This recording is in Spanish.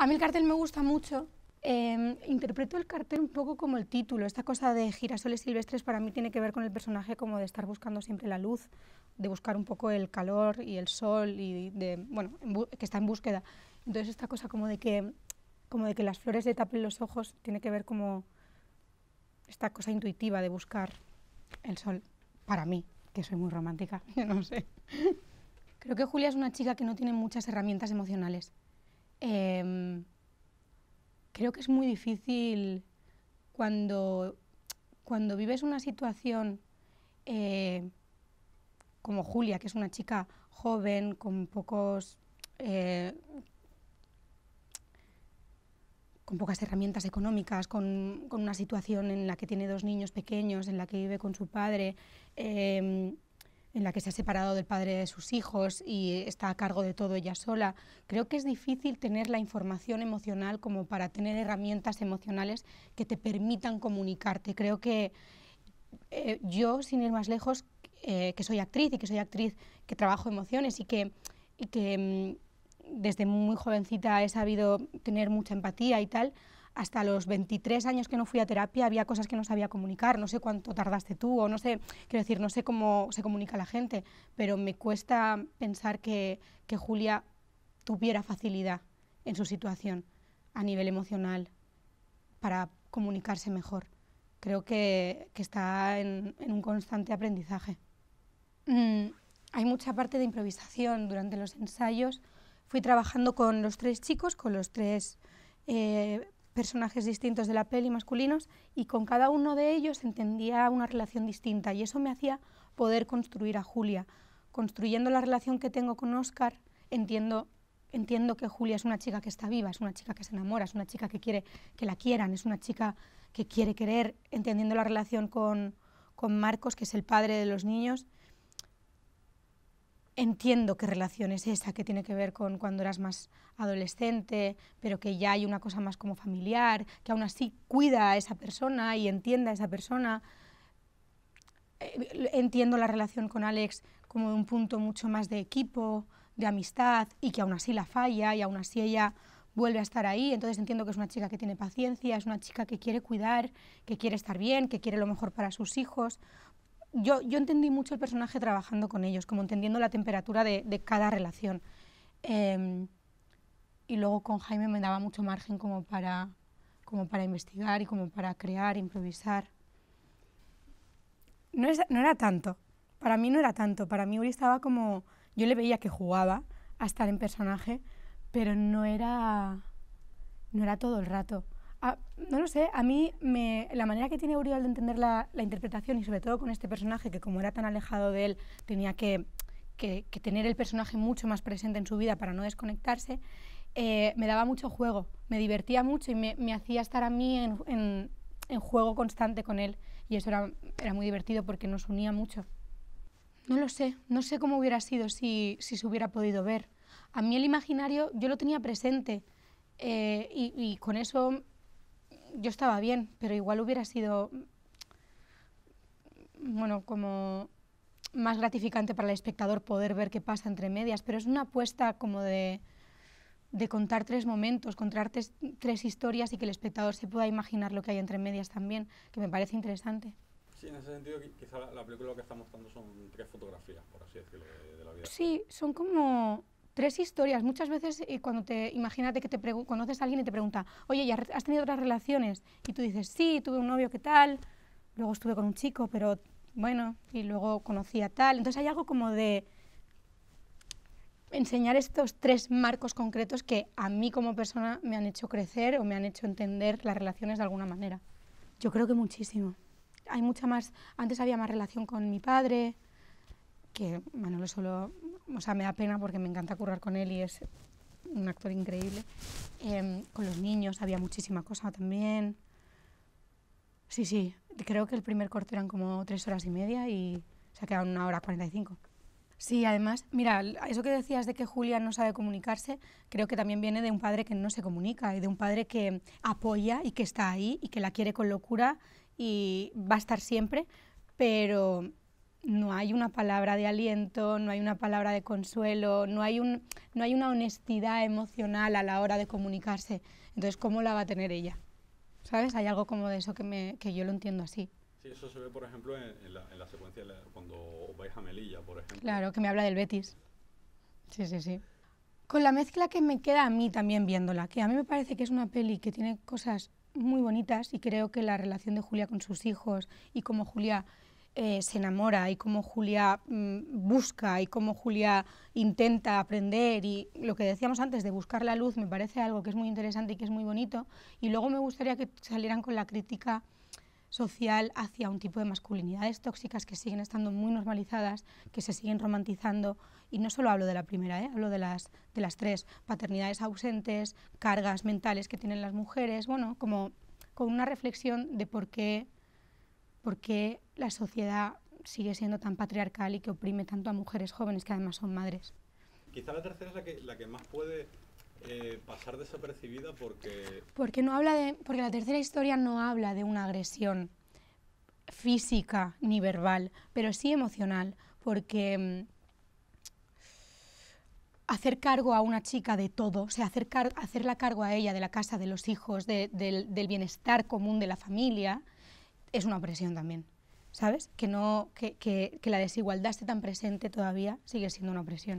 A mí el cartel me gusta mucho. Em, interpreto el cartel un poco como el título. Esta cosa de girasoles silvestres para mí tiene que ver con el personaje como de estar buscando siempre la luz, de buscar un poco el calor y el sol y de, bueno, que está en búsqueda. Entonces esta cosa como de que, como de que las flores le tapen los ojos tiene que ver como esta cosa intuitiva de buscar el sol. Para mí, que soy muy romántica, yo no sé. Creo que Julia es una chica que no tiene muchas herramientas emocionales. Em, creo que es muy difícil cuando, cuando vives una situación eh, como Julia, que es una chica joven, con pocos... Eh, con pocas herramientas económicas, con, una situación en la que tiene dos niños pequeños, en la que vive con su padre, em, en la que se ha separado del padre de sus hijos y está a cargo de todo ella sola. Creo que es difícil tener la información emocional como para tener herramientas emocionales que te permitan comunicarte. Creo que eh, yo, sin ir más lejos, eh, que soy actriz y que soy actriz que trabajo emociones y que mm, desde muy jovencita he sabido tener mucha empatía y tal, hasta los 23 años que no fui a terapia había cosas que no sabía comunicar, no sé cuánto tardaste tú o no sé, quiero decir, no sé cómo se comunica la gente, pero me cuesta pensar que, Julia tuviera facilidad en su situación a nivel emocional para comunicarse mejor. Creo que, que está en, en, un constante aprendizaje. Mm, hay mucha parte de improvisación durante los ensayos. Fui trabajando con los tres chicos, con los tres eh, personajes distintos de la peli masculinos y con cada uno de ellos entendía una relación distinta y eso me hacía poder construir a Julia. Construyendo la relación que tengo con Oscar, entiendo, entiendo que Julia es una chica que está viva, es una chica que se enamora, es una chica que quiere que la quieran, es una chica que quiere querer, entendiendo la relación con, con Marcos, que es el padre de los niños, entiendo qué relación es esa que tiene que ver con cuando eras más adolescente, pero que ya hay una cosa más como familiar, que aún así cuida a esa persona y entienda a esa persona. Eh, entiendo la relación con Alex como de un punto mucho más de equipo, de amistad, y que aún así la falla y aún así ella vuelve a estar ahí. Entonces entiendo que es una chica que tiene paciencia, es una chica que quiere cuidar, que quiere estar bien, que quiere lo mejor para sus hijos yo, entendí mucho el personaje trabajando con ellos, como entendiendo la temperatura de, cada relación. Em, y luego con Jaime me daba mucho margen como para, investigar y como para crear, improvisar. No, era tanto, para mí no era tanto, para mí Uri estaba como, yo le veía que jugaba a estar en personaje, pero no era, no era todo el rato. Ah, no lo sé, a mí la manera que tiene uriel de entender la, interpretación y sobre todo con este personaje que como era tan alejado de él tenía que, tener el personaje mucho más presente en su vida para no desconectarse, eh, me daba mucho juego, me divertía mucho y me, hacía estar a mí en, juego constante con él y eso era, muy divertido porque nos unía mucho. No lo sé, no sé cómo hubiera sido si, se hubiera podido ver. A mí el imaginario yo lo tenía presente eh, y con eso yo estaba bien, pero igual hubiera sido, bueno, como más gratificante para el espectador poder ver qué pasa entre medias, pero es una apuesta como de, contar tres momentos, contar tres, historias y que el espectador se pueda imaginar lo que hay entre medias también, que me parece interesante. Sí, en ese sentido quizá la, película que está mostrando son tres fotografías, por así decirlo, de la vida. Sí, son como tres historias. Muchas veces eh, cuando te, imagínate que te conoces a alguien y te pregunta, oye, ¿has tenido otras relaciones? Y tú dices, sí, tuve un novio, ¿qué tal? Luego estuve con un chico, pero bueno, y luego conocí a tal. Entonces hay algo como de enseñar estos tres marcos concretos que a mí como persona me han hecho crecer o me han hecho entender las relaciones de alguna manera. Yo creo que muchísimo. Hay mucha más, antes había más relación con mi padre, que lo solo o sea, me da pena porque me encanta currar con él y es un actor increíble. Em, con los niños había muchísima cosa también. Sí, sí, creo que el primer corte eran como tres horas y media y se ha quedado una hora cuarenta y cinco. Sí, además, mira, eso que decías de que Julia no sabe comunicarse, creo que también viene de un padre que no se comunica y de un padre que apoya y que está ahí y que la quiere con locura y va a estar siempre, pero no hay una palabra de aliento, no hay una palabra de consuelo, no hay, un, no hay una honestidad emocional a la hora de comunicarse. Entonces, ¿cómo la va a tener ella? ¿Sabes? Hay algo como de eso que, me, que yo lo entiendo así. Sí, eso se ve, por ejemplo, en, la, secuencia cuando vais a Melilla, por ejemplo. Claro, que me habla del Betis. Sí, sí, sí. Con la mezcla que me queda a mí también viéndola, que a mí me parece que es una peli que tiene cosas muy bonitas y creo que la relación de Julia con sus hijos y como Julia eh, se enamora y cómo Julia mm, busca y cómo Julia intenta aprender y lo que decíamos antes de buscar la luz me parece algo que es muy interesante y que es muy bonito y luego me gustaría que salieran con la crítica social hacia un tipo de masculinidades tóxicas que siguen estando muy normalizadas, que se siguen romantizando. Y no solo hablo de la primera, ¿eh? hablo de las, de las tres, paternidades ausentes, cargas mentales que tienen las mujeres, bueno, como con una reflexión de por qué, por qué la sociedad sigue siendo tan patriarcal y que oprime tanto a mujeres jóvenes que además son madres. Quizá la tercera es la que, más puede eh, pasar desapercibida porque... Porque, no habla de, porque la tercera historia no habla de una agresión física ni verbal, pero sí emocional, porque mm, hacer cargo a una chica de todo, o sea, hacer hacerla cargo a ella de la casa, de los hijos, del bienestar común de la familia, es una opresión también. ¿sabes? Que, no, que, que, que la desigualdad esté tan presente todavía sigue siendo una opresión.